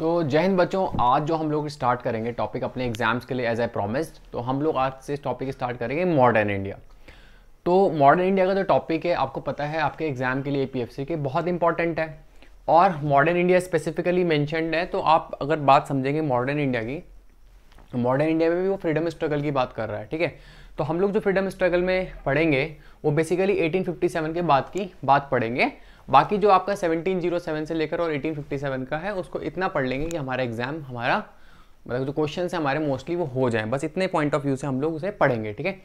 तो जय हिंद बच्चों आज जो हम लोग स्टार्ट करेंगे टॉपिक अपने एग्जाम्स के लिए एज आई प्रोमिस्ड तो हम लोग आज से टॉपिक स्टार्ट करेंगे मॉडर्न इंडिया तो मॉडर्न इंडिया का जो टॉपिक है आपको पता है आपके एग्जाम के लिए पी के बहुत इंपॉर्टेंट है और मॉडर्न इंडिया स्पेसिफिकली मैंशनड है तो आप अगर बात समझेंगे मॉडर्न इंडिया की मॉडर्न तो इंडिया में भी वो फ्रीडम स्ट्रगल की बात कर रहा है ठीक है तो हम लोग जो फ्रीडम स्ट्रगल में पढ़ेंगे वो बेसिकली 1857 के बाद की बात पढ़ेंगे बाकी जो आपका 1707 से लेकर और 1857 का है उसको इतना पढ़ लेंगे कि हमारा एग्जाम हमारा मतलब जो क्वेश्चन है हमारे मोस्टली वो हो जाए बस इतने पॉइंट ऑफ व्यू से हम लोग उसे पढ़ेंगे ठीक है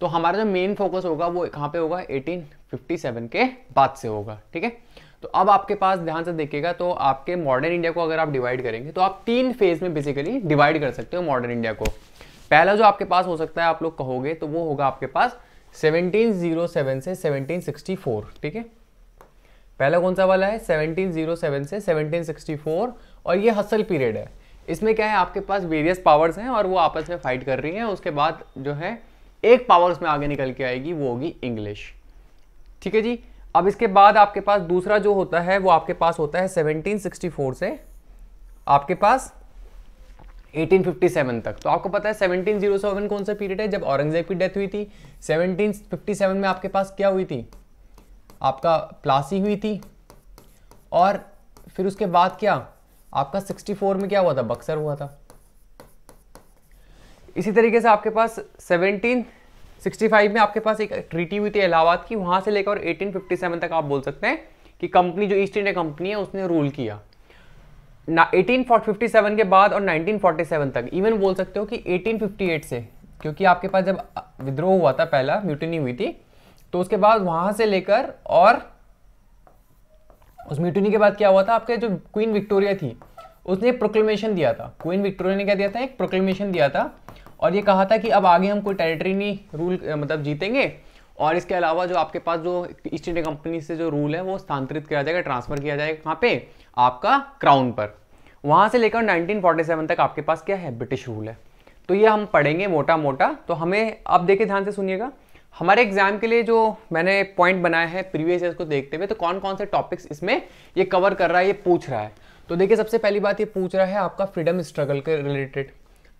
तो हमारा जो मेन फोकस होगा वो कहाँ पे होगा 1857 के बाद से होगा ठीक है तो अब आपके पास ध्यान से देखिएगा तो आपके मॉडर्न इंडिया को अगर आप डिवाइड करेंगे तो आप तीन फेज में बेसिकली डिवाइड कर सकते हो मॉडर्न इंडिया को पहला जो आपके पास हो सकता है आप लोग कहोगे तो वो होगा आपके पास 1707 से 1764 ठीक है पहला कौन सा वाला है 1707 से 1764 और ये हसल पीरियड है इसमें क्या है आपके पास वेरियस पावर्स हैं और वो आपस में फाइट कर रही हैं उसके बाद जो है एक पावर उसमें आगे निकल के आएगी वो होगी इंग्लिश ठीक है जी अब इसके बाद आपके पास दूसरा जो होता है वो आपके पास होता है 1764 से आपके पास 1857 तक तो आपको पता है 1707 कौन सा पीरियड है जब औरंगजेब की डेथ हुई थी 1757 में आपके पास क्या हुई थी आपका प्लासी हुई थी और फिर उसके बाद क्या आपका 64 में क्या हुआ था बक्सर हुआ था इसी तरीके से आपके पास 1765 में आपके पास एक ट्रीटी हुई थी इलाहाबाद की वहाँ से लेकर 1857 तक आप बोल सकते हैं कि कंपनी जो ईस्ट इंडिया कंपनी है उसने रूल किया ना एटीन के बाद और 1947 तक इवन बोल सकते हो कि 1858 से क्योंकि आपके पास जब विद्रोह हुआ था पहला म्यूटनी हुई थी तो उसके बाद वहां से लेकर और उस म्यूटनी के बाद क्या हुआ था आपके जो क्वीन विक्टोरिया थी उसने प्रोक्लेमेशन दिया था क्वीन विक्टोरिया ने क्या दिया था एक प्रोक्लेमेशन दिया था और ये कहा था कि अब आगे हम कोई टेरिटरी नहीं रूल मतलब जीतेंगे और इसके अलावा जो आपके पास जो ईस्ट इंडिया कंपनी से जो रूल है वो स्थानांतरित किया जाएगा ट्रांसफर किया जाएगा कहाँ पे आपका क्राउन पर वहाँ से लेकर 1947 तक आपके पास क्या है ब्रिटिश रूल है तो ये हम पढ़ेंगे मोटा मोटा तो हमें आप देखिए ध्यान से सुनिएगा हमारे एग्जाम के लिए जो मैंने पॉइंट बनाया है प्रीवियस ईयर को देखते हुए तो कौन कौन से टॉपिक्स इसमें ये कवर कर रहा है ये पूछ रहा है तो देखिए सबसे पहली बात ये पूछ रहा है आपका फ्रीडम स्ट्रगल के रिलेटेड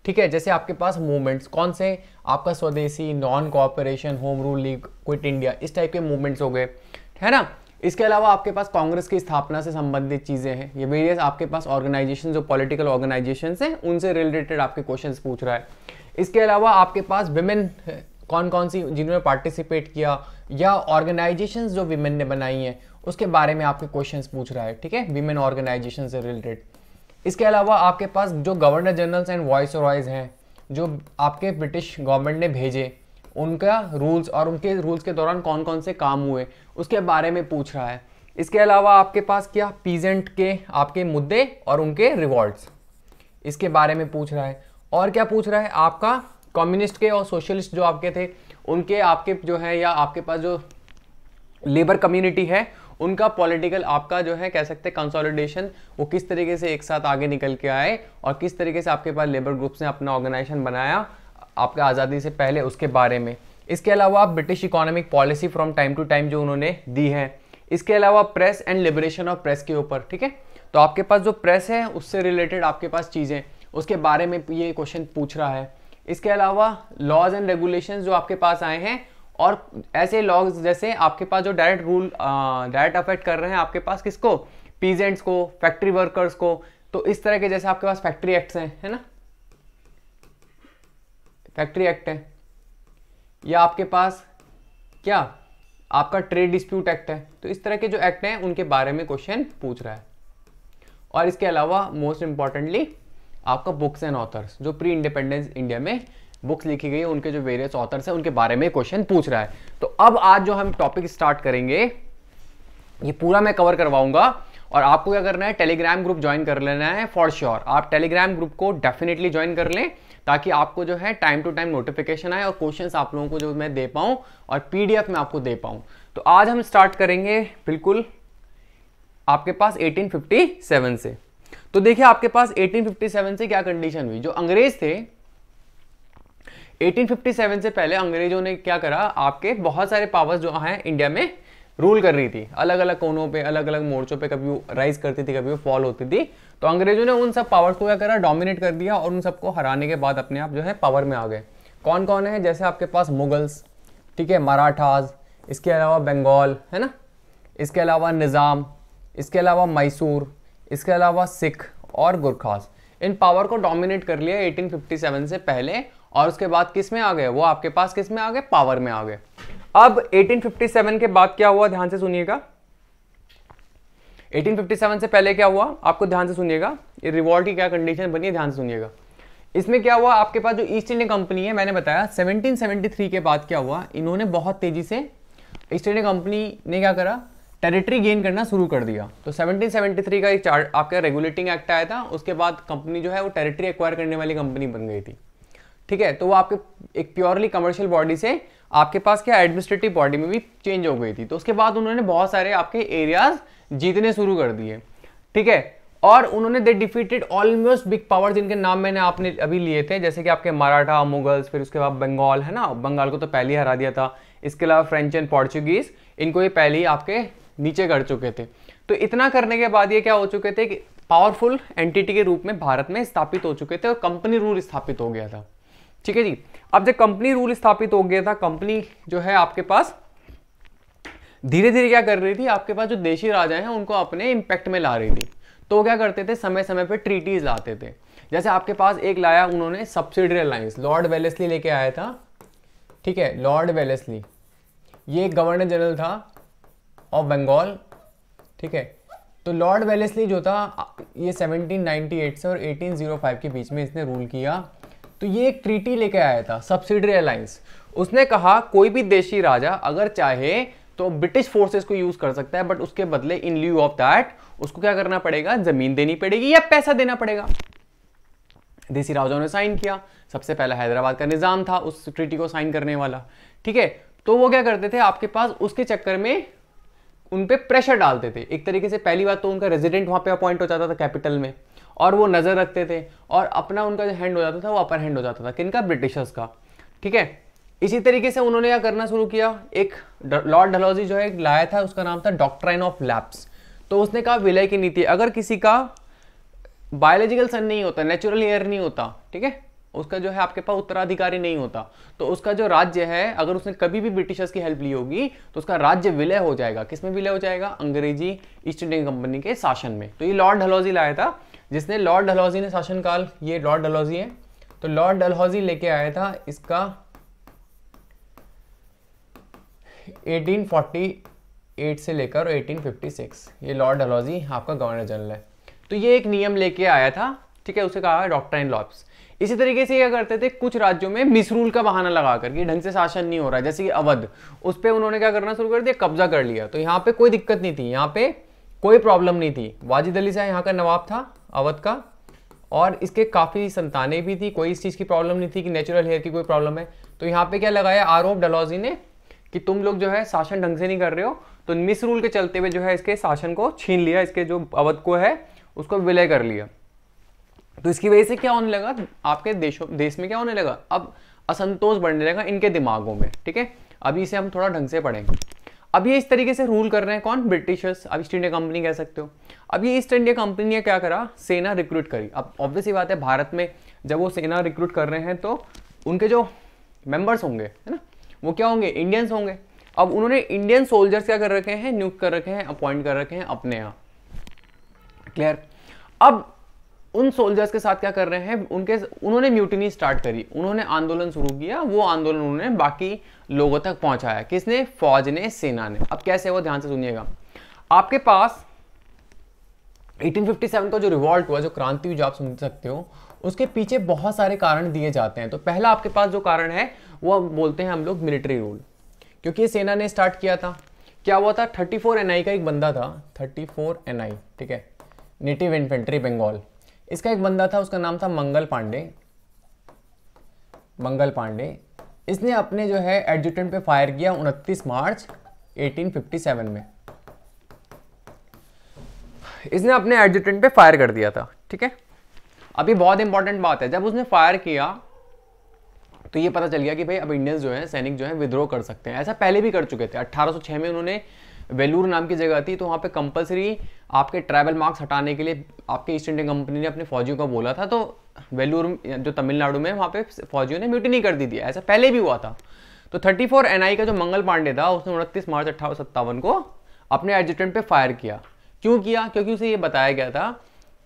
ठीक है जैसे आपके पास मूवमेंट्स कौन से आपका Swadeshi non cooperation home rule league quit India इस टाइप के मूवमेंट्स हो गए है ना इसके अलावा आपके पास कांग्रेस की स्थापना से संबंधित चीज़ें हैं ये वेरियस आपके पास ऑर्गेनाइजेशन जो पॉलिटिकल ऑर्गेनाइजेशन हैं उनसे रिलेटेड आपके क्वेश्चन पूछ रहा है इसके अलावा आपके पास विमेन कौन कौन सी जिन्होंने पार्टिसिपेट किया या ऑर्गेनाइजेशन जो विमेन ने बनाई हैं उसके बारे में आपके क्वेश्चन पूछ रहा है ठीक है विमेन ऑर्गेनाइजेशन से रिलेटेड इसके अलावा आपके पास जो governor generals and viceroys हैं जो आपके ब्रिटिश गवर्नमेंट ने भेजे उनका रूल्स और उनके रूल्स के दौरान कौन कौन से काम हुए उसके बारे में पूछ रहा है इसके अलावा आपके पास क्या पीजेंट के आपके मुद्दे और उनके रिवॉर्ड्स इसके बारे में पूछ रहा है और क्या पूछ रहा है आपका कम्युनिस्ट के और सोशलिस्ट जो आपके थे उनके आपके जो है या आपके पास जो लेबर कम्युनिटी है उनका पॉलिटिकल आपका जो है कह सकते हैं कंसोलिडेशन वो किस तरीके से एक साथ आगे निकल के आए और किस तरीके से आपके पास लेबर ग्रुप्स ने अपना ऑर्गेनाइजेशन बनाया आपके आज़ादी से पहले उसके बारे में इसके अलावा British economic policy from time to time जो उन्होंने दी है इसके अलावा press and liberation of press के ऊपर ठीक है तो आपके पास जो प्रेस है उससे रिलेटेड आपके पास चीज़ें उसके बारे में ये क्वेश्चन पूछ रहा है इसके अलावा लॉज एंड रेगुलेशन जो आपके पास आए हैं और ऐसे लॉज जैसे आपके पास जो डायरेक्ट रूल डायरेक्ट अफेक्ट कर रहे हैं आपके पास किसको पीजेंट्स को फैक्ट्री वर्कर्स को तो इस तरह के जैसे आपके पास फैक्ट्री एक्ट्स हैं है ना फैक्ट्री एक्ट है या आपके पास क्या आपका ट्रेड डिस्प्यूट एक्ट है तो इस तरह के जो एक्ट हैं उनके बारे में क्वेश्चन पूछ रहा है और इसके अलावा मोस्ट इंपॉर्टेंटली आपका बुक्स एंड ऑथर्स जो प्री इंडिपेंडेंस इंडिया में बुक्स लिखी गई है उनके जो वेरियस ऑथर्स हैं उनके बारे में क्वेश्चन पूछ रहा है तो अब आज जो हम टॉपिक स्टार्ट करेंगे ये पूरा मैं कवर करवाऊंगा और आपको क्या करना है टेलीग्राम ग्रुप ज्वाइन कर लेना है फॉर श्योर sure. आप टेलीग्राम ग्रुप को डेफिनेटली ज्वाइन कर लें ताकि आपको जो है टाइम टू टाइम नोटिफिकेशन आए और क्वेश्चंस आप लोगों को जो मैं दे पाऊं और पीडीएफ में आपको दे पाऊं तो आज हम स्टार्ट करेंगे बिल्कुल आपके पास 1857 से तो देखिए आपके पास 1857 से क्या कंडीशन हुई जो अंग्रेज थे 1857 से पहले अंग्रेजों ने क्या करा आपके बहुत सारे पावर्स जो हैं इंडिया में रूल कर रही थी अलग अलग कोनों पे अलग अलग मोर्चों पे कभी वो राइज करती थी कभी वो फॉल होती थी तो अंग्रेजों ने उन सब पावर्स को क्या करा डोमिनेट कर दिया और उन सबको हराने के बाद अपने आप जो है पावर में आ गए कौन कौन है जैसे आपके पास मुगल्स ठीक है मराठाज इसके अलावा बंगाल है ना इसके अलावा निज़ाम इसके अलावा मैसूर इसके अलावा सिख और गुरखास इन पावर को डोमिनेट कर लिया 1857 से पहले और उसके बाद किस में आ गए वो आपके पास किस में आ गए पावर में आ गए अब 1857 के बाद क्या हुआ ध्यान से सुनिएगा 1857 से पहले क्या हुआ आपको ध्यान से सुनिएगा ये रिवॉल्ट की क्या कंडीशन बनी है ध्यान से सुनिएगा इसमें क्या हुआ आपके पास जो ईस्ट इंडिया कंपनी है मैंने बताया 1773 के बाद क्या हुआ इन्होंने बहुत तेज़ी से ईस्ट इंडिया कंपनी ने क्या करा टेरिटरी गेन करना शुरू कर दिया तो 1773 का एक चार्ट आपका रेगुलेटिंग एक्ट आया था उसके बाद कंपनी जो है वो टेरिटरी एक्वायर करने वाली कंपनी बन गई थी ठीक है तो वो आपके एक प्योरली कमर्शियल बॉडी से आपके पास क्या एडमिनिस्ट्रेटिव बॉडी में भी चेंज हो गई थी तो उसके बाद उन्होंने बहुत सारे आपके एरियाज जीतने शुरू कर दिए ठीक है और उन्होंने they defeated almost big power जिनके नाम मैंने आपने अभी लिए थे जैसे कि आपके मराठा मुगल्स फिर उसके बाद बंगाल है ना बंगाल को तो पहले ही हरा दिया था इसके अलावा फ्रेंच एंड पोर्चुगीज इनको ये पहले ही आपके नीचे कर चुके थे तो इतना करने के बाद ये क्या हो चुके थे कि पावरफुल एंटिटी के रूप में भारत में स्थापित हो चुके थे और कंपनी रूल स्थापित हो गया था ठीक है जी अब जब कंपनी रूल स्थापित हो गया था कंपनी जो है आपके पास धीरे धीरे क्या कर रही थी आपके पास जो देशी राजा हैं उनको अपने इम्पैक्ट में ला रही थी तो क्या करते थे समय समय पर ट्रीटीज लाते थे जैसे आपके पास एक लाया उन्होंने सब्सिडरी अलायंस लॉर्ड वेलेसली लेके आया था ठीक है लॉर्ड वेलेसली ये गवर्नर जनरल था ऑफ बंगाल ठीक है तो लॉर्ड वेलेसली जो था ये 1798 से और 1805 के बीच में इसने रूल किया तो ये एक ट्रीटी लेके आया था सब्सिडरी अलायंस उसने कहा कोई भी देशी राजा अगर चाहे तो ब्रिटिश फोर्सेस को यूज कर सकता है बट उसके बदले इन ल्यू ऑफ दैट उसको क्या करना पड़ेगा जमीन देनी पड़ेगी या पैसा देना पड़ेगा देसी राजाओं ने साइन किया सबसे पहला हैदराबाद का निज़ाम था उस ट्रीटी को साइन करने वाला ठीक है तो वो क्या करते थे आपके पास उसके चक्कर में उन पर प्रेशर डालते थे एक तरीके से पहली बात तो उनका रेजिडेंट वहाँ पे अपॉइंट हो जाता था कैपिटल में और वो नज़र रखते थे और अपना उनका जो हैंड हो जाता था वो अपर हैंड हो जाता था किनका ब्रिटिशर्स का ठीक है इसी तरीके से उन्होंने यह करना शुरू किया एक लॉर्ड डलहौजी जो है लाया था उसका नाम था डॉक्ट्राइन ऑफ लैप्स तो उसने कहा विलय की नीति अगर किसी का बायोलॉजिकल सन नहीं होता नेचुरल एयर नहीं होता ठीक है उसका जो है आपके पास उत्तराधिकारी नहीं होता तो उसका जो राज्य है अगर उसने कभी भी ब्रिटिशर्स की हेल्प ली होगी तो उसका राज्य विलय हो जाएगा किसमें विलय हो जाएगा अंग्रेजी ईस्ट इंडिया कंपनी के शासन में तो ये लॉर्ड डलहौजी लाया था जिसने लॉर्ड डलहौजी ने शासनकाल ये लॉर्ड डलहौजी है तो लॉर्ड डलहौजी लेके आया था इसका एटीन से लेकर एटीन ये लॉर्ड डलहौजी आपका गवर्नर जनरल है तो ये एक नियम लेके आया था ठीक है उसे कहा डॉक्टर इन लॉब्स इसी तरीके से क्या करते थे कुछ राज्यों में मिसरूल का बहाना लगा करके ढंग से शासन नहीं हो रहा जैसे कि अवध उस पर उन्होंने क्या करना शुरू कर दिया कब्जा कर लिया तो यहाँ पे कोई दिक्कत नहीं थी यहाँ पे कोई प्रॉब्लम नहीं थी वाजिद अली शाह यहाँ का नवाब था अवध का और इसके काफ़ी संतानें भी थी कोई इस चीज़ की प्रॉब्लम नहीं थी कि नेचुरल हेयर की कोई प्रॉब्लम है तो यहाँ पे क्या लगाया आरोप डलौजी ने कि तुम लोग जो है शासन ढंग से नहीं कर रहे हो तो मिस रूल के चलते हुए जो है इसके शासन को छीन लिया इसके जो अवध को है उसको विलय कर लिया तो इसकी वजह से क्या होने लगा आपके देशों देश में क्या होने लगा अब असंतोष बढ़ने लगा इनके दिमागों में ठीक है अभी इसे हम थोड़ा ढंग से पढ़ेंगे अब ये इस तरीके से रूल कर रहे हैं कौन ब्रिटिशर्स अब ईस्ट इंडिया कंपनी कह सकते हो अब ये ईस्ट इंडिया कंपनी ने क्या करा सेना रिक्रूट करी अब ऑब्वियस ही बात है भारत में जब वो सेना रिक्रूट कर रहे हैं तो उनके जो मेंबर्स होंगे है ना वो क्या होंगे इंडियंस होंगे अब उन्होंने इंडियन सोल्जर्स क्या कर रखे हैं नियुक्त कर रखे हैं अपॉइंट कर रखे हैं अपने यहाँ क्लियर अब उन सोल्जर्स के साथ क्या कर रहे हैं उनके उन्होंने म्यूटनी स्टार्ट करी उन्होंने आंदोलन शुरू किया वो आंदोलन उन्होंने बाकी लोगों तक पहुंचाया किसने फौज ने सेना ने अब कैसे वो ध्यान से सुनिएगा आपके पास 1857 का जो रिवॉल्ट हुआ जो क्रांति हुई जो आप सुन सकते हो उसके पीछे बहुत सारे कारण दिए जाते हैं तो पहला आपके पास जो कारण है वो बोलते हैं हम लोग मिलिट्री रूल क्योंकि सेना ने स्टार्ट किया था क्या हुआ था 34 एनआई का एक बंदा था 34 एनआई ठीक है नेटिव इन्फेंट्री बंगाल इसका एक बंदा था उसका नाम था मंगल पांडे मंगल पांडे इसने अपने जो है एडजुटेंट पे फायर किया 29 मार्च 1857 में इसने अपने एडजुटेंट पे फायर कर दिया था ठीक है अभी बहुत इंपॉर्टेंट बात है जब उसने फायर किया तो ये पता चल गया कि भाई अब इंडियंस जो है सैनिक जो है विद्रोह कर सकते हैं ऐसा पहले भी कर चुके थे 1806 में उन्होंने वेलूर नाम की जगह थी तो वहाँ पे कंपलसरी आपके ट्रैवल मार्क्स हटाने के लिए आपके ईस्ट इंडिया कंपनी ने अपने फौजियों को बोला था तो वेलूर जो तमिलनाडु में वहाँ पे फौजियों ने म्यूटी नहीं कर दी थी ऐसा पहले भी हुआ था तो 34 फोर का जो मंगल पांडे था उसने उनतीस मार्च अट्ठारह को अपने एडजस्टेंट पर फायर किया क्यों किया क्योंकि उसे ये बताया गया था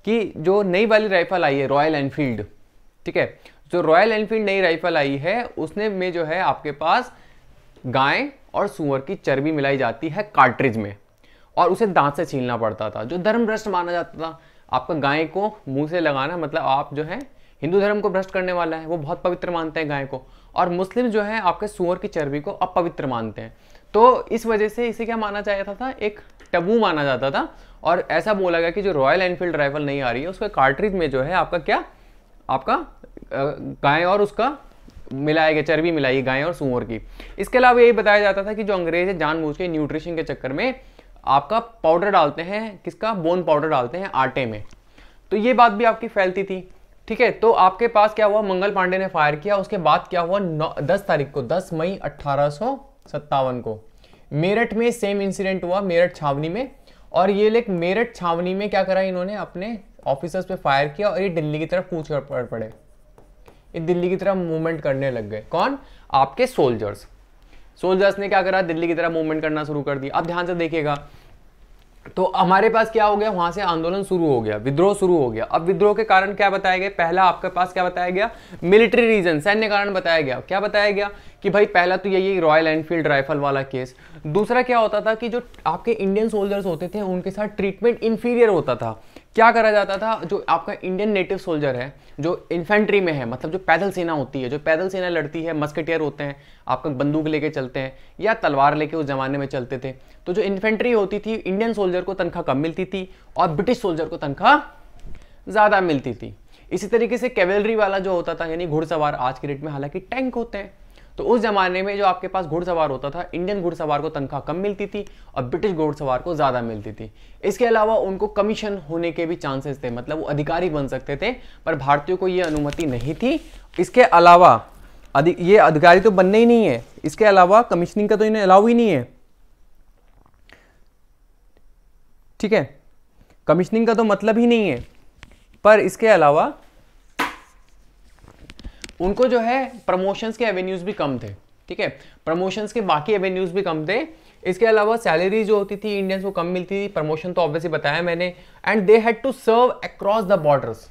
कि जो नई वाली राइफल आई है रॉयल एनफील्ड ठीक है जो रॉयल एनफील्ड नई राइफल आई है उसने में जो है आपके पास गाय और सुअर की चर्बी मिलाई जाती है कार्ट्रिज में और उसे दांत से छीलना पड़ता था जो धर्म भ्रष्ट माना जाता था आपका गाय को मुंह से लगाना मतलब आप जो है हिंदू धर्म को भ्रष्ट करने वाला है वो बहुत पवित्र मानते हैं गाय को और मुस्लिम जो है आपके सुअर की चर्बी को अपवित्र मानते हैं तो इस वजह से इसे क्या माना जाता था एक टबू माना जाता था और ऐसा बोला गया कि जो रॉयल एनफील्ड राइफल नहीं आ रही है उसके कार्ट्रिज में जो है आपका क्या आपका गाय और उसका मिलाया गया चर्बी मिलाई गाय और सुअर की इसके अलावा यही बताया जाता था कि जो अंग्रेज है जानबूझ के न्यूट्रिशन के चक्कर में आपका पाउडर डालते हैं किसका बोन पाउडर डालते हैं आटे में तो ये बात भी आपकी फैलती थी ठीक है तो आपके पास क्या हुआ मंगल पांडे ने फायर किया उसके बाद क्या हुआ नौ दस तारीख को दस मई अट्ठारह को मेरठ में सेम इंसिडेंट हुआ मेरठ छावनी में और ये लेक मेरठ छावनी में क्या करा इन्होंने अपने ऑफिसर्स पे फायर किया और ये दिल्ली की तरफ कूच कर पड़ पड़े दिल्ली की तरफ मूवमेंट करने लग गए कौन आपके सोल्जर्स सोल्जर्स ने क्या करा दिल्ली की तरफ मूवमेंट करना शुरू कर दिया अब ध्यान से देखिएगा तो हमारे पास क्या हो गया वहां से आंदोलन शुरू हो गया विद्रोह शुरू हो गया अब विद्रोह के कारण क्या बताया गया पहला आपके पास क्या बताया गया मिलिट्री रीजन सैन्य कारण बताया गया क्या बताया गया कि भाई पहला तो यही रॉयल एनफील्ड राइफल वाला केस दूसरा क्या होता था कि जो आपके इंडियन सोल्जर्स होते थे उनके साथ ट्रीटमेंट इन्फीरियर होता था क्या करा जाता था जो आपका इंडियन नेटिव सोल्जर है जो इन्फेंट्री में है मतलब जो पैदल सेना होती है जो पैदल सेना लड़ती है मस्केटियर होते हैं आपका बंदूक लेके चलते हैं या तलवार लेके उस ज़माने में चलते थे तो जो इन्फेंट्री होती थी इंडियन सोल्जर को तनख्वाह कम मिलती थी और ब्रिटिश सोल्जर को तनख्वाह ज़्यादा मिलती थी इसी तरीके से कैवलरी वाला जो होता था यानी घुड़सवार आज के डेट में हालांकि टैंक होते हैं तो उस जमाने में जो आपके पास घुड़सवार होता था इंडियन घुड़सवार को तनख्वाह कम मिलती थी और ब्रिटिश घुड़सवार को ज़्यादा मिलती थी इसके अलावा उनको कमीशन होने के भी चांसेस थे मतलब वो अधिकारी बन सकते थे पर भारतीयों को ये अनुमति नहीं थी इसके अलावा अधि ये अधिकारी तो बनने ही नहीं है इसके अलावा कमीशनिंग का तो इन्हें अलाउ ही नहीं है ठीक है कमीशनिंग का तो मतलब ही नहीं है पर इसके अलावा उनको जो है प्रमोशंस के एवेन्यूज़ भी कम थे ठीक है प्रमोशंस के बाकी एवेन्यूज़ भी कम थे इसके अलावा सैलरी जो होती थी इंडियंस को कम मिलती थी प्रमोशन तो ऑब्वियसली बताया मैंने and they had to serve across the borders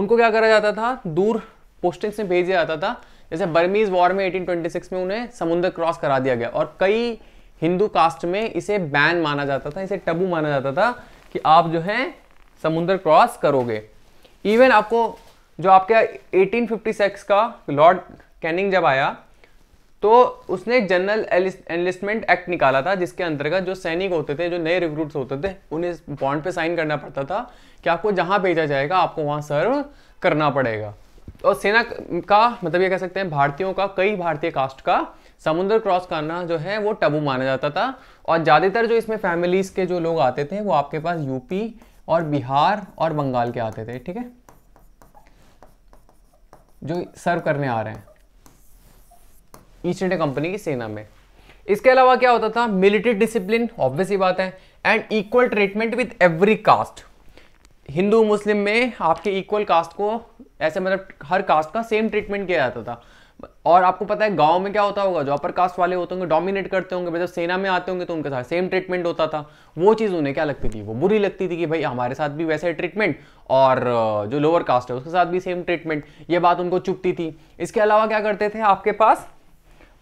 उनको क्या करा जाता था दूर पोस्टिंग्स में भेजा जाता था जैसे बर्मीज वॉर में 1826 में उन्हें समुद्र क्रॉस करा दिया गया और कई हिंदू कास्ट में इसे बैन माना जाता था इसे टबू माना जाता था कि आप जो है समुद्र क्रॉस करोगे इवन आपको जो आपके 1856 का लॉर्ड कैनिंग जब आया तो उसने जनरल एनलिस्टमेंट एक्ट निकाला था जिसके अंतर्गत जो सैनिक होते थे जो नए रिक्रूट्स होते थे उन्हें बॉन्ड पे साइन करना पड़ता था कि आपको जहाँ भेजा जाएगा आपको वहाँ सर्व करना पड़ेगा और सेना का मतलब ये कह सकते हैं भारतीयों का कई भारतीय कास्ट का समुद्र क्रॉस करना जो है वो टबू माना जाता था और ज़्यादातर जो इसमें फैमिलीज़ के जो लोग आते थे वो आपके पास यूपी और बिहार और बंगाल के आते थे ठीक है जो सर्व करने आ रहे हैं ईस्ट इंडिया कंपनी की सेना में इसके अलावा क्या होता था मिलिट्री डिसिप्लिन ऑब्वियस ही बात है and equal treatment with every caste Hindu Muslim में आपके इक्वल कास्ट को ऐसे मतलब हर कास्ट का सेम ट्रीटमेंट किया जाता था और आपको पता है गांव में क्या होता होगा जो अपर कास्ट वाले होते होंगे डोमिनेट करते होंगे जब सेना में आते होंगे तो उनके साथ सेम ट्रीटमेंट होता था वो चीज़ उन्हें क्या लगती थी वो बुरी लगती थी कि भाई हमारे साथ भी वैसे ट्रीटमेंट और जो लोअर कास्ट है उसके साथ भी सेम ट्रीटमेंट ये बात उनको चुपती थी इसके अलावा क्या करते थे आपके पास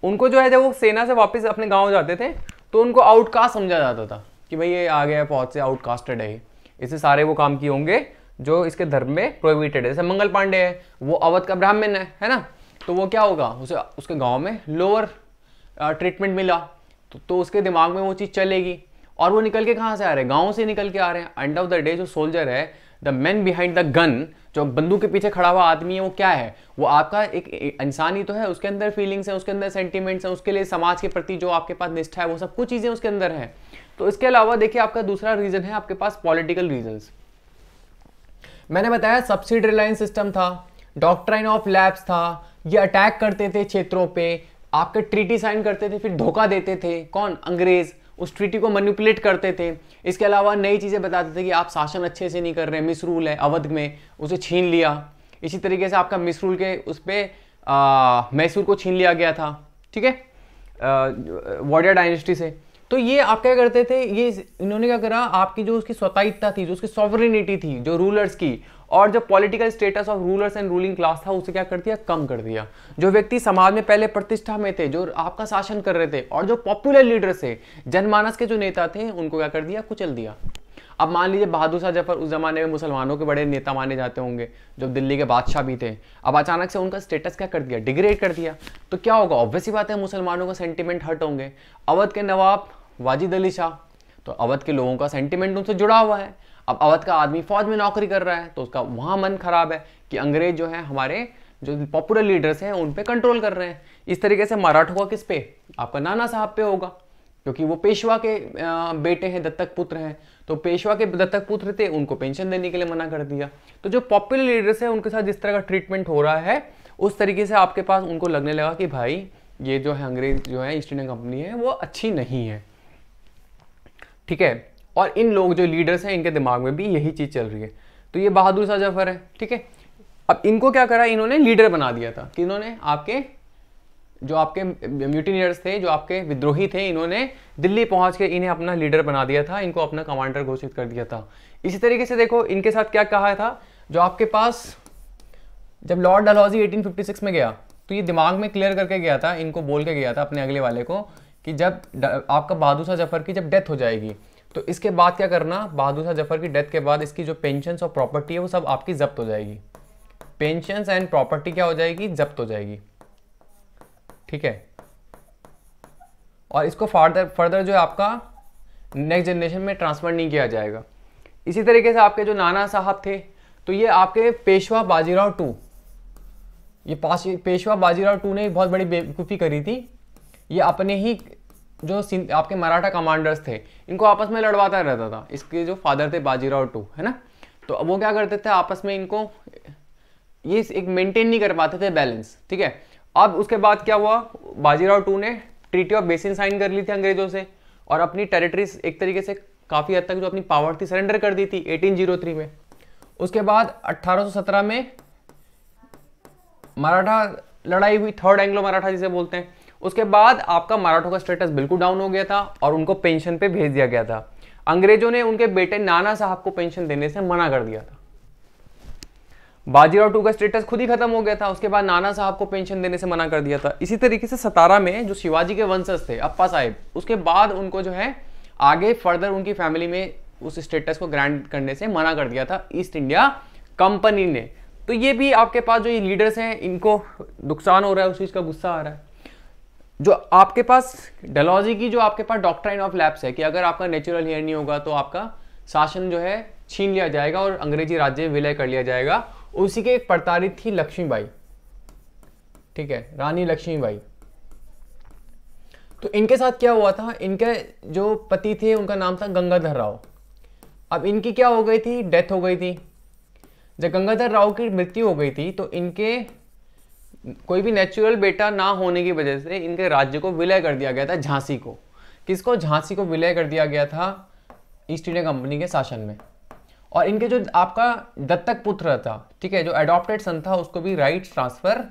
उनको जो है जब वो सेना से वापस अपने गाँव जाते थे तो उनको आउटकास्ट समझा जाता था कि भाई ये आ गया बहुत से आउटकास्टेड है इसे सारे वो काम किए होंगे जो इसके धर्म में प्रोहिबिटेड है जैसे मंगल पांडे है वो अवध का ब्राह्मण है है ना तो वो क्या होगा उसे उसके गाँव में लोअर ट्रीटमेंट मिला तो, तो उसके दिमाग में वो चीज़ चलेगी और वो निकल के कहाँ से आ रहे हैं गाँव से निकल के आ रहे हैं एंड ऑफ द डे जो सोल्जर है the man behind the gun जो बंदूक के पीछे खड़ा हुआ आदमी है वो क्या है वो आपका एक इंसान ही तो है उसके अंदर फीलिंग्स हैं उसके अंदर सेंटिमेंट्स हैं उसके लिए समाज के प्रति जो आपके पास निष्ठा है वो सब कुछ चीज़ें उसके अंदर हैं तो इसके अलावा देखिए आपका दूसरा रीज़न है आपके पास पॉलिटिकल रीजन्स मैंने बताया सब्सिडी रिलायंस सिस्टम था डॉक्ट्राइन ऑफ लैब्स था ये अटैक करते थे क्षेत्रों पे आपके ट्रीटी साइन करते थे फिर धोखा देते थे कौन अंग्रेज उस ट्रीटी को मैनिपुलेट करते थे इसके अलावा नई चीज़ें बताते थे कि आप शासन अच्छे से नहीं कर रहे मिस रूल है अवध में उसे छीन लिया इसी तरीके से आपका मिस रूल के उस पर मैसूर को छीन लिया गया था ठीक है वॉडिया डायनेस्टी से तो ये आप क्या करते थे ये इन्होंने क्या करा आपकी जो उसकी स्वतंत्रता थी जो उसकी सॉवरिनिटी थी जो रूलर्स की और जो political status of rulers and ruling class था उसे क्या कर दिया कम कर दिया जो व्यक्ति समाज में पहले प्रतिष्ठा में थे जो आपका शासन कर रहे थे और जो पॉपुलर लीडर्स थे जनमानस के जो नेता थे उनको क्या कर दिया कुचल दिया अब मान लीजिए बहादुर शाह जफर उस जमाने में मुसलमानों के बड़े नेता माने जाते होंगे जो दिल्ली के बादशाह भी थे अब अचानक से उनका स्टेटस क्या कर दिया डिग्रेड कर दिया तो क्या होगा ऑब्वियसली बात है मुसलमानों का सेंटिमेंट हर्ट होंगे अवध के नवाब वाजिद अली शाह तो अवध के लोगों का सेंटिमेंट उनसे जुड़ा हुआ है अब अवध का आदमी फौज में नौकरी कर रहा है तो उसका वहाँ मन खराब है कि अंग्रेज जो है हमारे जो पॉपुलर लीडर्स हैं उन पर कंट्रोल कर रहे हैं इस तरीके से मराठों का किस पे आपका नाना साहब पे होगा क्योंकि वो पेशवा के बेटे हैं दत्तक पुत्र हैं तो पेशवा के दत्तक पुत्र थे उनको पेंशन देने के लिए मना कर दिया तो जो पॉपुलर लीडर्स हैं उनके साथ जिस तरह का ट्रीटमेंट हो रहा है उस तरीके से आपके पास उनको लगने लगा कि भाई ये जो है अंग्रेज जो है ईस्ट इंडिया कंपनी है वो अच्छी नहीं है ठीक है और इन लोग जो लीडर्स हैं इनके दिमाग में भी यही चीज़ चल रही है तो ये बहादुर शाह जफर है ठीक है अब इनको क्या करा इन्होंने लीडर बना दिया था कि इन्होंने आपके जो आपके म्यूटीनियर्स थे जो आपके विद्रोही थे इन्होंने दिल्ली पहुंच के इन्हें अपना लीडर बना दिया था इनको अपना कमांडर घोषित कर दिया था इसी तरीके से देखो इनके साथ क्या कहा था जो आपके पास जब लॉर्ड डलहौजी 1856 में गया तो ये दिमाग में क्लियर करके गया था इनको बोल के गया था अपने अगले वाले को कि जब आपका बहादुर शाह जफर की जब डेथ हो जाएगी तो इसके बाद क्या करना बहादुर शाह जफर की डेथ के बाद इसकी जो पेंशन और प्रॉपर्टी है वो सब आपकी जब्त हो जाएगी पेंशन एंड प्रॉपर्टी क्या हो जाएगी जब्त हो जाएगी ठीक है और इसको फर्दर फर्दर जो है आपका नेक्स्ट जनरेशन में ट्रांसफ़र नहीं किया जाएगा इसी तरीके से आपके जो नाना साहब थे तो ये आपके पेशवा बाजीराव टू ये पास पेशवा बाजीराव टू ने बहुत बड़ी बेवकूफ़ी करी थी ये अपने ही जो आपके मराठा कमांडर्स थे इनको आपस में लड़वाता रहता था इसके जो फादर थे बाजीराव टू है ना तो वो क्या करते थे आपस में इनको ये एक मेंटेन नहीं कर पाते थे बैलेंस ठीक है अब उसके बाद क्या हुआ बाजीराव टू ने ट्रीटी ऑफ बेसिन साइन कर ली थी अंग्रेजों से और अपनी टेरिटरीज एक तरीके से काफ़ी हद तक जो अपनी पावर थी सरेंडर कर दी थी 1803 में उसके बाद 1817 में मराठा लड़ाई हुई थर्ड एंग्लो मराठा जिसे बोलते हैं उसके बाद आपका मराठों का स्टेटस बिल्कुल डाउन हो गया था और उनको पेंशन पे भेज दिया गया था अंग्रेजों ने उनके बेटे नाना साहब को पेंशन देने से मना कर दिया था बाजीराव टू का स्टेटस खुद ही खत्म हो गया था उसके बाद नाना साहब को पेंशन देने से मना कर दिया था इसी तरीके से सतारा में जो शिवाजी के वंशज थे अप्पा साहेब उसके बाद उनको जो है आगे फर्दर उनकी फैमिली में उस स्टेटस को ग्रांट करने से मना कर दिया था ईस्ट इंडिया कंपनी ने तो ये भी आपके पास जो ये लीडर्स हैं इनको नुकसान हो रहा है उस चीज़ का गुस्सा आ रहा है जो आपके पास डलॉजी की जो आपके पास डॉक्ट्राइन ऑफ लैब्स है कि अगर आपका नेचुरल हेयर नहीं होगा तो आपका शासन जो है छीन लिया जाएगा और अंग्रेजी राज्य में विलय कर लिया जाएगा उसी के एक प्रताड़ित थी लक्ष्मीबाई ठीक है रानी लक्ष्मीबाई तो इनके साथ क्या हुआ था इनके जो पति थे उनका नाम था गंगाधर राव अब इनकी क्या हो गई थी डेथ हो गई थी जब गंगाधर राव की मृत्यु हो गई थी तो इनके कोई भी नेचुरल बेटा ना होने की वजह से इनके राज्य को विलय कर दिया गया था झांसी को किसको झांसी को विलय कर दिया गया था ईस्ट इंडिया कंपनी के शासन में और इनके जो आपका दत्तक पुत्र था ठीक है जो एडॉप्टेड सन था उसको भी राइट ट्रांसफ़र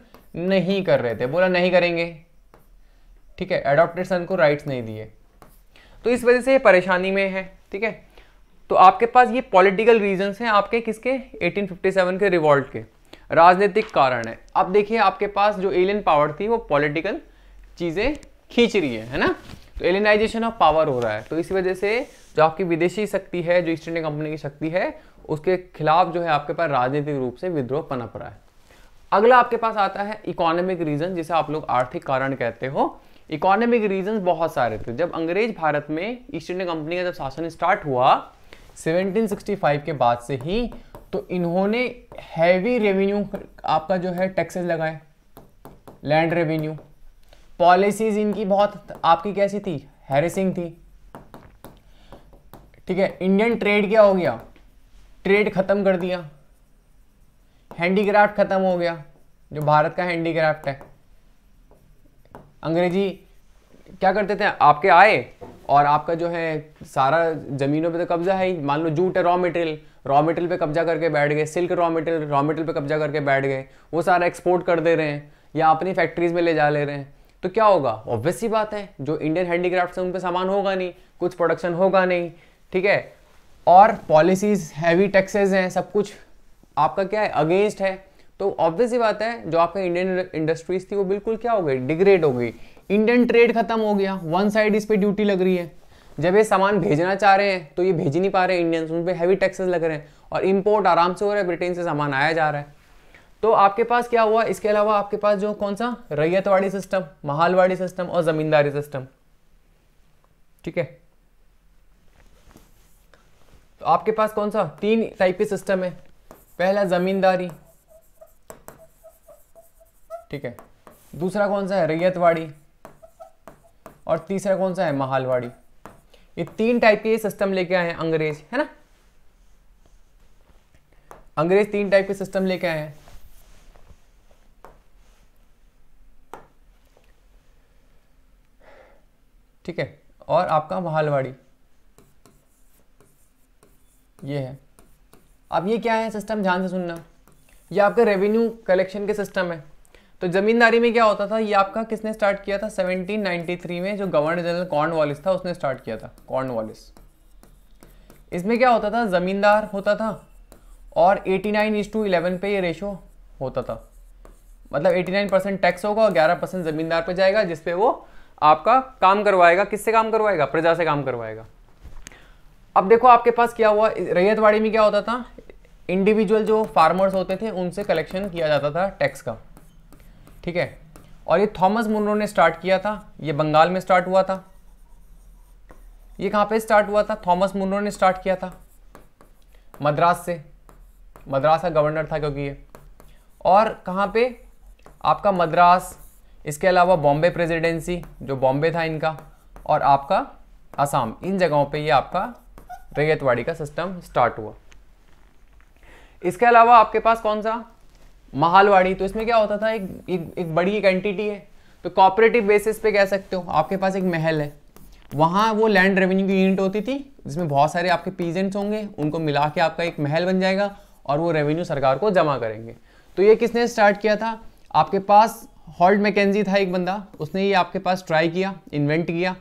नहीं कर रहे थे बोला नहीं करेंगे ठीक है एडॉप्टेड सन को राइट्स नहीं दिए तो इस वजह से ये परेशानी में है ठीक है तो आपके पास ये पॉलिटिकल रीजंस हैं आपके किसके 1857 के रिवॉल्ट के राजनीतिक कारण है अब देखिए आपके पास जो एलियन पावर थी वो पॉलिटिकल चीज़ें खींच रही है है ना तो एलियनाइजेशन ऑफ पावर हो रहा है तो इसी वजह से जो आपकी विदेशी शक्ति है जो ईस्ट इंडिया कंपनी की शक्ति है उसके खिलाफ जो है आपके पास राजनीतिक रूप से विद्रोह पनप रहा है अगला आपके पास आता है इकोनॉमिक रीजन जिसे आप लोग आर्थिक कारण कहते हो इकोनॉमिक रीजन बहुत सारे थे जब अंग्रेज भारत में ईस्ट इंडिया कंपनी का जब शासन स्टार्ट हुआ 1765 के बाद से ही तो इन्होंने हैवी रेवेन्यू आपका जो है टैक्सेस लगाए लैंड रेवेन्यू पॉलिसीज इनकी बहुत आपकी कैसी थी हैरेसिंग थी ठीक है इंडियन ट्रेड क्या हो गया ट्रेड खत्म कर दिया हैंडीक्राफ्ट खत्म हो गया जो भारत का हैंडीक्राफ्ट है अंग्रेजी क्या करते थे आपके आए और आपका जो है सारा ज़मीनों पे तो कब्जा है ही मान लो जूट है रॉ मटेरियल रॉ मटेरियल पे कब्जा करके बैठ गए silk raw material raw material पे कब्जा करके बैठ गए वो सारा एक्सपोर्ट कर दे रहे हैं या अपनी फैक्ट्रीज में ले जा ले रहे हैं तो क्या होगा ऑब्वियस ही बात है जो इंडियन हैंडीक्राफ्ट है उन पर सामान होगा नहीं कुछ प्रोडक्शन होगा नहीं ठीक है और पॉलिसीज़ हैवी टैक्सेज हैं सब कुछ आपका क्या है अगेंस्ट है तो ऑब्वियस ही बात है जो आपके इंडियन इंडस्ट्रीज थी वो बिल्कुल क्या हो गई डिग्रेड हो गई इंडियन ट्रेड खत्म हो गया वन साइड इस पर ड्यूटी लग रही है जब ये सामान भेजना चाह रहे हैं तो ये भेज ही नहीं पा रहे इंडियंस उन पर हैवी टैक्सेस लग रहे हैं और इम्पोर्ट आराम से हो रहा है ब्रिटेन से सामान आया जा रहा है तो आपके पास क्या हुआ इसके अलावा आपके पास जो कौन सा रैयतवाड़ी सिस्टम महालवाड़ी सिस्टम और जमींदारी सिस्टम ठीक है तो आपके पास कौन सा तीन टाइप के सिस्टम है पहला जमींदारी ठीक है दूसरा कौन सा है रैयतवाड़ी और तीसरा कौन सा है महालवाड़ी ये तीन टाइप के सिस्टम लेके आए हैं अंग्रेज है ना अंग्रेज तीन टाइप के सिस्टम लेके आए हैं ठीक है और आपका महालवाड़ी ये है अब ये क्या है सिस्टम ध्यान से सुनना ये आपका रेवेन्यू कलेक्शन के सिस्टम है तो जमींदारी में क्या होता था ये आपका किसने स्टार्ट किया था 1793 में जो गवर्नर जनरल वॉलिस था उसने स्टार्ट किया था वॉलिस इसमें क्या होता था जमींदार होता था और 89 नाइन इज टू इलेवन पे ये रेशो होता था मतलब 89 परसेंट टैक्स होगा और 11 परसेंट जमींदार पे जाएगा जिसपे वो आपका काम करवाएगा किससे काम करवाएगा प्रजा से काम करवाएगा अब देखो आपके पास क्या हुआ रैयतवाड़ी में क्या होता था इंडिविजुअल जो फार्मर्स होते थे उनसे कलेक्शन किया जाता था टैक्स का ठीक है और ये थॉमस मुनरो ने स्टार्ट किया था ये बंगाल में स्टार्ट हुआ था ये कहाँ पे स्टार्ट हुआ था थॉमस मुनरो ने स्टार्ट किया था मद्रास से मद्रास का गवर्नर था क्योंकि ये और कहाँ पे आपका मद्रास इसके अलावा बॉम्बे प्रेसिडेंसी जो बॉम्बे था इनका और आपका आसाम इन जगहों पे ये आपका रैयतवाड़ी का सिस्टम स्टार्ट हुआ इसके अलावा आपके पास कौन सा महालवाड़ी तो इसमें क्या होता था एक एक, एक बड़ी एक एंटिटी है तो कॉपरेटिव बेसिस पे कह सकते हो आपके पास एक महल है वहाँ वो लैंड रेवेन्यू की यूनिट होती थी जिसमें बहुत सारे आपके पीजेंट्स होंगे उनको मिला के आपका एक महल बन जाएगा और वो रेवेन्यू सरकार को जमा करेंगे तो ये किसने स्टार्ट किया था आपके पास हॉल्ट मैकेजी था एक बंदा उसने ये आपके पास ट्राई किया इन्वेंट किया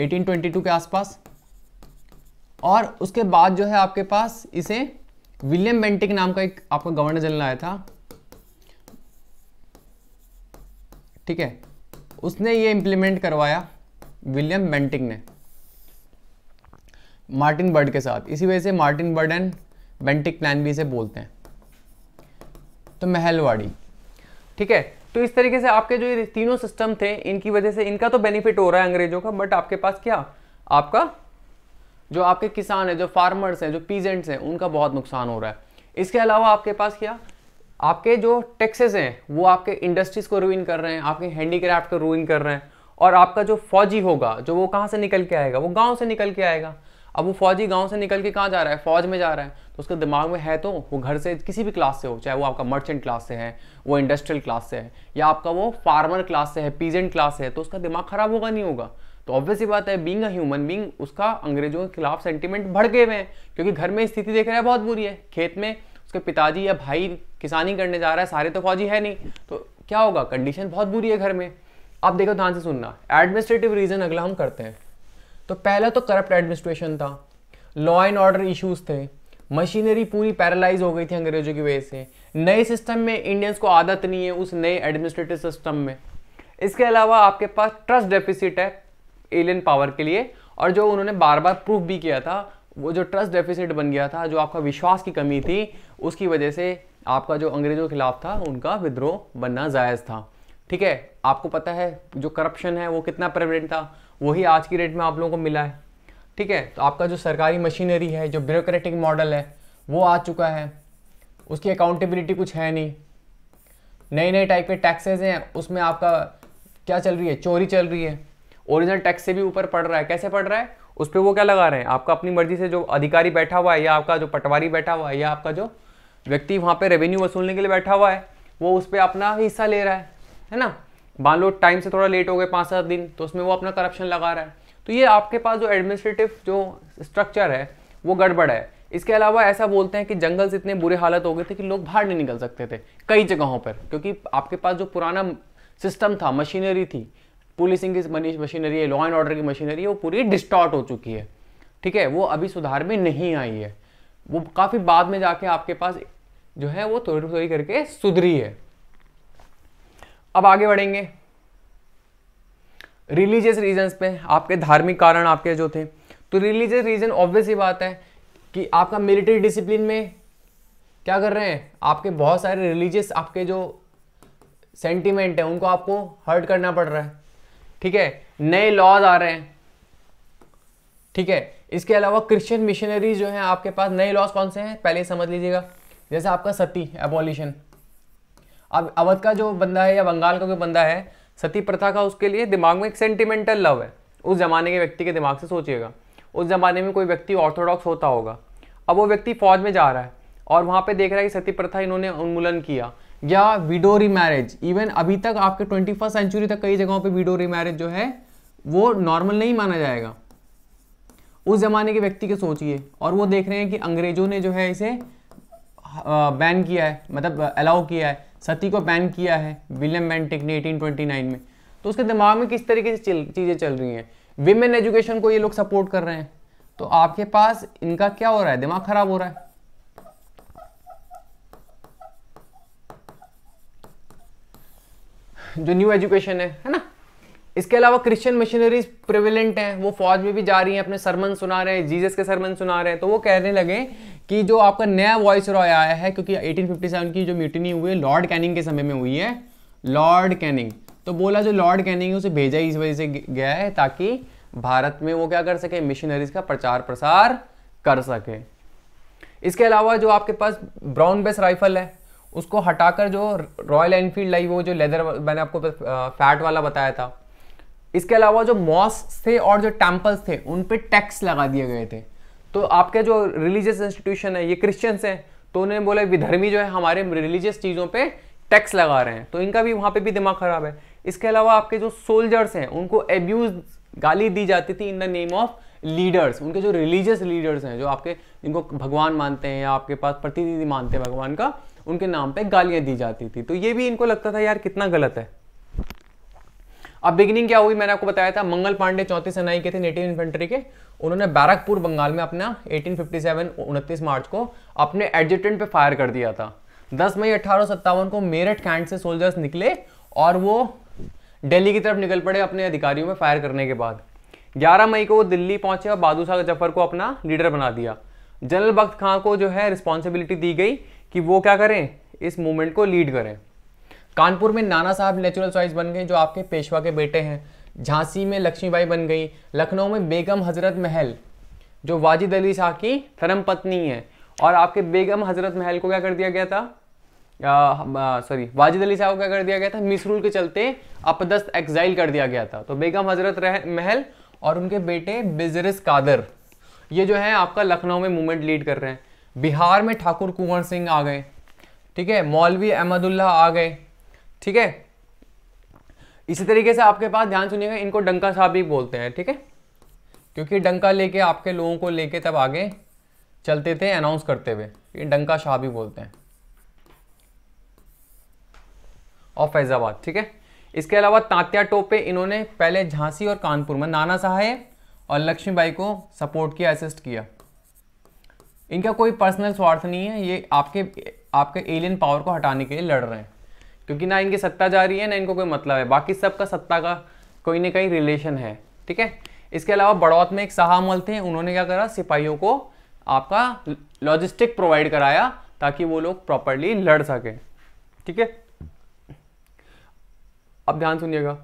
1822 के आसपास और उसके बाद जो है आपके पास इसे विलियम बेंटिक नाम का एक आपका गवर्नर जनरल आया था ठीक है उसने ये इंप्लीमेंट करवाया विलियम बेंटिक ने मार्टिन बर्ड के साथ इसी वजह से Martin Bird and Bentinck plan भी इसे बोलते हैं तो महलवाड़ी ठीक है तो इस तरीके से आपके जो ये तीनों सिस्टम थे इनकी वजह से इनका तो बेनिफिट हो रहा है अंग्रेजों का बट आपके पास क्या आपका जो आपके किसान हैं जो फार्मर्स हैं जो पीजेंट्स हैं उनका बहुत नुकसान हो रहा है इसके अलावा आपके पास क्या आपके जो टैक्सेस हैं वो आपके इंडस्ट्रीज़ को रूइन कर रहे हैं आपके हैंडीक्राफ्ट को रूइन कर रहे हैं और आपका जो फौजी होगा जो वो कहाँ से निकल के आएगा वो गाँव से निकल के आएगा अब वो फौजी गांव से निकल के कहाँ जा रहा है फौज में जा रहा है तो उसके दिमाग में है तो वो घर से किसी भी क्लास से हो चाहे वो आपका मर्चेंट क्लास से है वो इंडस्ट्रियल क्लास से है या आपका वो फार्मर क्लास से है पीजेंट क्लास से है तो उसका दिमाग खराब होगा नहीं होगा तो ऑब्वियस ही बात है बींग अ ह्यूमन बींग उसका अंग्रेजों के खिलाफ सेंटिमेंट भड़के गए हुए हैं क्योंकि घर में स्थिति देख रहे हैं बहुत बुरी है खेत में उसके पिताजी या भाई किसानी करने जा रहा है सारे तो फौजी है नहीं तो क्या होगा कंडीशन बहुत बुरी है घर में आप देखो ध्यान से सुनना एडमिनिस्ट्रेटिव रीजन अगला हम करते हैं तो पहला तो करप्ट एडमिनिस्ट्रेशन था लॉ एंड ऑर्डर इश्यूज थे मशीनरी पूरी पैरालाइज हो गई थी अंग्रेजों की वजह से नए सिस्टम में इंडियंस को आदत नहीं है उस नए एडमिनिस्ट्रेटिव सिस्टम में इसके अलावा आपके पास ट्रस्ट डेफिसिट है एलियन पावर के लिए और जो उन्होंने बार बार प्रूफ भी किया था वो जो ट्रस्ट डेफिसिट बन गया था जो आपका विश्वास की कमी थी उसकी वजह से आपका जो अंग्रेज़ों के खिलाफ था उनका विद्रोह बनना जायज़ था ठीक है आपको पता है जो करप्शन है वो कितना प्रेवलेंट था वही आज की डेट में आप लोगों को मिला है ठीक है तो आपका जो सरकारी मशीनरी है जो ब्यूरोक्रेटिक मॉडल है वो आ चुका है उसकी अकाउंटेबिलिटी कुछ है नहीं नए नए टाइप के टैक्सेस हैं उसमें आपका क्या चल रही है चोरी चल रही है ओरिजिनल टैक्स से भी ऊपर पड़ रहा है कैसे पड़ रहा है उस पर वो क्या लगा रहे हैं आपका अपनी मर्जी से जो अधिकारी बैठा हुआ है या आपका जो पटवारी बैठा हुआ है या आपका जो व्यक्ति वहाँ पर रेवेन्यू वसूलने के लिए बैठा हुआ है वो उस पर अपना हिस्सा ले रहा है है ना मान लो टाइम से थोड़ा लेट हो गए पाँच सात दिन तो उसमें वो अपना करप्शन लगा रहा है तो ये आपके पास जो एडमिनिस्ट्रेटिव जो स्ट्रक्चर है वो गड़बड़ है इसके अलावा ऐसा बोलते हैं कि जंगल्स इतने बुरे हालत हो गए थे कि लोग बाहर नहीं निकल सकते थे कई जगहों पर क्योंकि आपके पास जो पुराना सिस्टम था मशीनरी थी पुलिसिंग की मशीनरी है लॉ एंड ऑर्डर की मशीनरी है वो पूरी डिस्टॉर्ट हो चुकी है ठीक है वो अभी सुधार में नहीं आई है वो काफ़ी बाद में जाके आपके पास जो है वो थोड़ी थोड़ी करके सुधरी है अब आगे बढ़ेंगे रिलीजियस रीजंस पे आपके धार्मिक कारण आपके जो थे तो रिलीजियस रीजन ऑब्वियस ही बात है कि आपका मिलिट्री डिसिप्लिन में क्या कर रहे हैं आपके बहुत सारे रिलीजियस आपके जो सेंटिमेंट है उनको आपको हर्ट करना पड़ रहा है ठीक है नए लॉज आ रहे हैं ठीक है इसके अलावा क्रिश्चियन मिशनरीज जो हैं आपके पास नए लॉज कौन से हैं पहले समझ लीजिएगा जैसे आपका सती एबॉलिशन अब अवध का जो बंदा है या बंगाल का जो बंदा है सती प्रथा का उसके लिए दिमाग में एक सेंटिमेंटल लव है उस ज़माने के व्यक्ति के दिमाग से सोचिएगा उस ज़माने में कोई व्यक्ति ऑर्थोडॉक्स होता होगा अब वो व्यक्ति फौज में जा रहा है और वहाँ पे देख रहा है कि सती प्रथा इन्होंने उन्मूलन किया या विडो मैरिज इवन अभी तक आपके ट्वेंटी फर्स्ट सेंचुरी तक कई जगहों पे विडो रीमैरिज जो है वो नॉर्मल नहीं माना जाएगा उस जमाने के व्यक्ति के सोचिए और वो देख रहे हैं कि अंग्रेजों ने जो है इसे बैन किया है मतलब अलाउ किया है सती को बैन किया है विलियम बैंटिक ने एटीन में तो उसके दिमाग में किस तरीके से चीज़ें चल रही हैं विमेन एजुकेशन को ये लोग सपोर्ट कर रहे हैं तो आपके पास इनका क्या हो रहा है दिमाग खराब हो रहा है जो न्यू एजुकेशन है है ना इसके अलावा क्रिश्चियन मिशनरीज प्रिविलेंट हैं वो फौज में भी जा रही हैं अपने सरमन सुना रहे हैं जीजस के सरमन सुना रहे हैं तो वो कहने लगे कि जो आपका नया वॉइस रॉय आया है क्योंकि 1857 की जो म्यूटनी हुई है लॉर्ड कैनिंग के समय में हुई है लॉर्ड कैनिंग तो बोला जो लॉर्ड कैनिंग है उसे भेजा ही इस वजह से गया है ताकि भारत में वो क्या कर सके मिशनरीज का प्रचार प्रसार कर सके इसके अलावा जो आपके पास ब्राउन बेस राइफल है उसको हटाकर जो रॉयल एनफील्ड लाई वो जो लेदर मैंने आपको फैट वाला बताया था इसके अलावा जो मॉस थे और जो टेम्पल्स थे उन पर टैक्स लगा दिए गए थे तो आपके जो रिलीजियस इंस्टीट्यूशन है ये क्रिश्चियंस हैं तो उन्हें बोला विधर्मी जो है हमारे रिलीजियस चीज़ों पे टैक्स लगा रहे हैं तो इनका भी वहाँ पे भी दिमाग ख़राब है इसके अलावा आपके जो सोल्जर्स हैं उनको एब्यूज गाली दी जाती थी in the name of leaders उनके जो रिलीजियस लीडर्स हैं जो आपके जिनको भगवान मानते हैं या आपके पास प्रतिनिधि मानते हैं भगवान का उनके नाम पे गालियां दी जाती थी तो ये भी इनको लगता था यार कितना गलत है अब बिगिनिंग क्या हुई मैंने आपको बताया था मंगल पांडे चौथी सेनाई के थे नेटिव इन्फेंट्री के उन्होंने बैरकपुर बंगाल में अपना 1857 फिफ्टी मार्च को अपने एडजुटेंट पे फायर कर दिया था 10 मई अठारह को मेरठ कैंट से सोल्जर्स निकले और वो दिल्ली की तरफ निकल पड़े अपने अधिकारियों में फायर करने के बाद 11 मई को वो दिल्ली पहुंचे और बादू शाह जफर को अपना लीडर बना दिया जनरल बख्त खां को जो है रिस्पॉन्सिबिलिटी दी गई कि वो क्या करें इस मूवमेंट को लीड करें कानपुर में नाना साहब नेचुरल चॉइस बन गए जो आपके पेशवा के बेटे हैं झांसी में लक्ष्मीबाई बन गई लखनऊ में बेगम हजरत महल जो वाजिद अली शाह की धर्म पत्नी है और आपके बेगम हजरत महल को क्या कर दिया गया था सॉरी वाजिद अली शाह को क्या कर दिया गया था मिसरूल के चलते अपदस्त एक्साइल कर दिया गया था तो बेगम हजरत महल और उनके बेटे बिजरस कादर ये जो है आपका लखनऊ में मूवमेंट लीड कर रहे हैं बिहार में ठाकुर कुंवर सिंह आ गए ठीक है मौलवी अहमदुल्ला आ गए ठीक है इसी तरीके से आपके पास ध्यान सुनिएगा इनको डंका साहब भी बोलते हैं ठीक है क्योंकि डंका लेके आपके लोगों को लेके तब आगे चलते थे अनाउंस करते हुए ये डंका शाह भी बोलते हैं और फैजाबाद ठीक है इसके अलावा तांत्या टोपे इन्होंने पहले झांसी और कानपुर में नाना साहेब और लक्ष्मीबाई को सपोर्ट किया असिस्ट किया इनका कोई पर्सनल स्वार्थ नहीं है ये आपके आपके एलियन पावर को हटाने के लिए लड़ रहे हैं क्योंकि ना इनकी सत्ता जा रही है ना इनको कोई मतलब है बाकी सबका सत्ता का कोई ना कहीं रिलेशन है ठीक है इसके अलावा बड़ौत में एक सहामल थे उन्होंने क्या करा सिपाहियों को आपका लॉजिस्टिक प्रोवाइड कराया ताकि वो लोग प्रॉपरली लड़ सकें ठीक है अब ध्यान सुनिएगा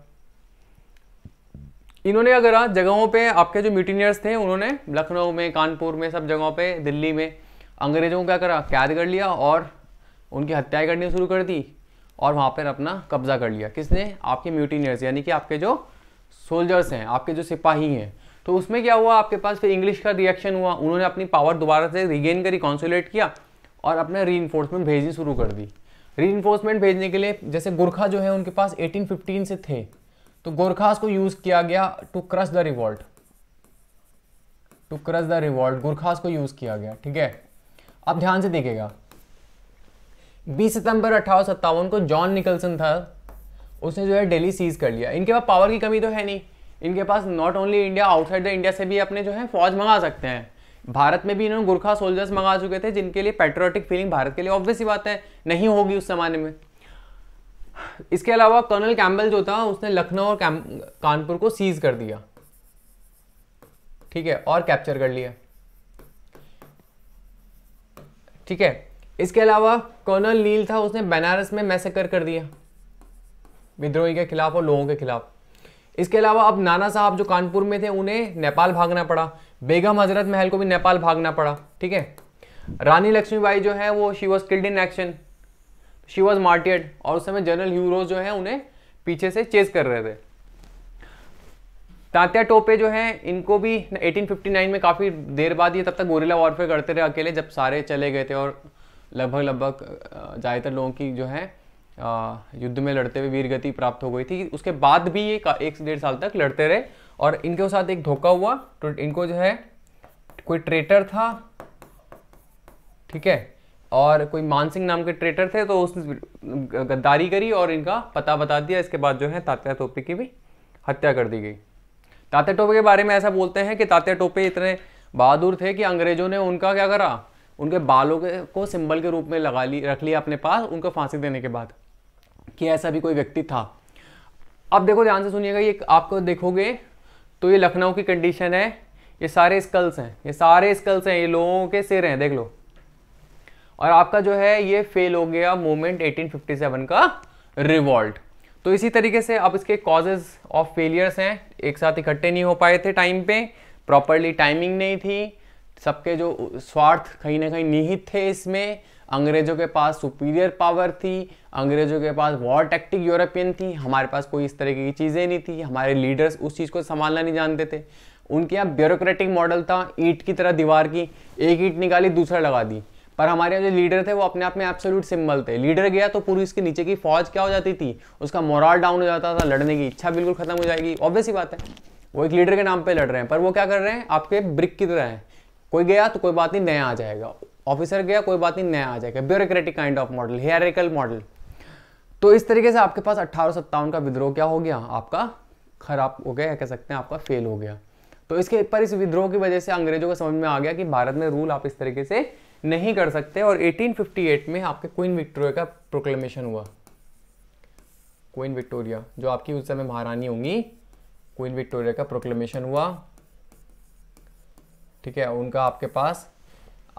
इन्होंने अगर हाँ, जगहों पे आपके जो म्यूटीनियर्स थे उन्होंने लखनऊ में कानपुर में सब जगहों पे दिल्ली में अंग्रेजों का करा कैद कर लिया और उनकी हत्याएं करनी शुरू कर दी और वहाँ पर अपना कब्जा कर लिया किसने आपके म्यूटीनियर्स यानी कि आपके जो सोल्जर्स हैं आपके जो सिपाही हैं तो उसमें क्या हुआ आपके पास फिर इंग्लिश का रिएक्शन हुआ उन्होंने अपनी पावर दोबारा से रिगेन करी कॉन्सोलेट किया और अपना री भेजनी शुरू कर दी री भेजने के लिए जैसे गुरखा जो है उनके पास एटीन से थे तो गोरखास को यूज किया गया to crush the revolt to crush the revolt Gorkhas को यूज किया गया ठीक है अब ध्यान से देखेगा 20 सितंबर अठारह को जॉन निकलसन था उसने जो है दिल्ली सीज कर लिया इनके पास पावर की कमी तो है नहीं इनके पास not only India outside the India से भी अपने जो है फौज मंगा सकते हैं भारत में भी इन्होंने गुरखा सोल्जर्स मंगा चुके थे जिनके लिए पेट्रोटिक फीलिंग भारत के लिए ऑब्वियस ही बात है नहीं होगी उस जमाने में इसके अलावा कर्नल कैम्बल जो था उसने लखनऊ और कानपुर को सीज कर दिया ठीक है और कैप्चर कर लिया ठीक है इसके अलावा कर्नल नील था उसने बनारस में मैसेकर कर दिया विद्रोही के खिलाफ और लोगों के खिलाफ इसके अलावा अब नाना साहब जो कानपुर में थे उन्हें नेपाल भागना पड़ा बेगम हजरत महल को भी नेपाल भागना पड़ा ठीक है रानी लक्ष्मीबाई जो है वो she was killed in action she was martyred और उस समय जनरल ह्यूरोज जो है उन्हें पीछे से चेज कर रहे थे तात्या टोपे जो है इनको भी 1859 में काफ़ी देर बाद ये तब तक गोरिला वॉरफेयर करते रहे अकेले जब सारे चले गए थे और लगभग लगभग ज़्यादातर लोगों की जो है युद्ध में लड़ते हुए वीरगति प्राप्त हो गई थी उसके बाद भी ये एक से डेढ़ साल तक लड़ते रहे और इनके साथ एक धोखा हुआ तो इनको जो है कोई ट्रेटर था ठीक है और कोई मानसिंह नाम के ट्रेटर थे तो उसने गद्दारी करी और इनका पता बता दिया इसके बाद जो है तात्या टोपे की भी हत्या कर दी गई तात्या टोपे के बारे में ऐसा बोलते हैं कि तात्या टोपे इतने बहादुर थे कि अंग्रेजों ने उनका क्या करा उनके बालों के को सिंबल के रूप में लगा ली रख लिया अपने पास उनको फांसी देने के बाद कि ऐसा भी कोई व्यक्ति था अब देखो ध्यान से सुनिएगा ये आपको देखोगे तो ये लखनऊ की कंडीशन है ये सारे स्कल्स हैं ये सारे स्कल्स हैं ये लोगों के सिर हैं देख लो और आपका जो है ये फेल हो गया मोमेंट 1857 का रिवॉल्ट तो इसी तरीके से अब इसके कॉजेज ऑफ फेलियर्स हैं एक साथ इकट्ठे नहीं हो पाए थे टाइम पे प्रॉपरली टाइमिंग नहीं थी सबके जो स्वार्थ कहीं ना कहीं निहित थे इसमें अंग्रेजों के पास सुपीरियर पावर थी अंग्रेजों के पास वॉर टैक्टिक यूरोपियन थी हमारे पास कोई इस तरीके की चीज़ें नहीं थी हमारे लीडर्स उस चीज़ को संभालना नहीं जानते थे उनके यहाँ ब्यूरोक्रेटिक मॉडल था ईट की तरह दीवार की एक ईट निकाली दूसरा लगा दी पर हमारे जो लीडर थे वो अपने आप में एब्सोल्यूट सिंबल थे लीडर गया तो पूरी इसके नीचे की फौज क्या हो जाती थी उसका मोरल डाउन हो जाता था लड़ने की इच्छा बिल्कुल खत्म हो जाएगी ऑब्वियस ही बात है वो एक लीडर के नाम पे लड़ रहे हैं पर वो क्या कर रहे हैं आपके ब्रिक की तरह है कोई गया तो कोई बात नहीं नया आ जाएगा ऑफिसर गया कोई बात नहीं नया आ जाएगा bureaucratic kind of model hierarchical model तो इस तरीके से आपके पास अट्ठारह का विद्रोह क्या हो गया आपका खराब हो गया कह सकते हैं आपका फेल हो गया तो इसके पर इस विद्रोह की वजह से अंग्रेजों को समझ में आ गया कि भारत में रूल आप इस तरीके से नहीं कर सकते और 1858 में आपके क्वीन विक्टोरिया का प्रोक्लेमेशन हुआ क्वीन विक्टोरिया जो आपकी उस समय महारानी होंगी क्वीन विक्टोरिया का प्रोक्लेमेशन हुआ ठीक है उनका आपके पास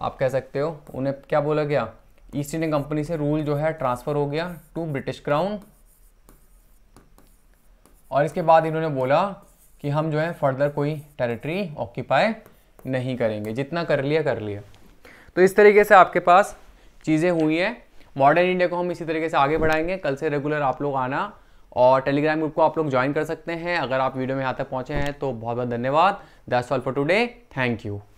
आप कह सकते हो उन्हें क्या बोला गया ईस्ट इंडिया कंपनी से रूल जो है ट्रांसफर हो गया टू ब्रिटिश क्राउन और इसके बाद इन्होंने बोला कि हम जो है फर्दर कोई टेरिटरी ऑक्यूपाई नहीं करेंगे जितना कर लिया कर लिया तो इस तरीके से आपके पास चीज़ें हुई हैं मॉडर्न इंडिया को हम इसी तरीके से आगे बढ़ाएंगे कल से रेगुलर आप लोग आना और टेलीग्राम ग्रुप को आप लोग ज्वाइन कर सकते हैं अगर आप वीडियो में यहाँ तक पहुँचे हैं तो बहुत बहुत धन्यवाद that's all for today thank you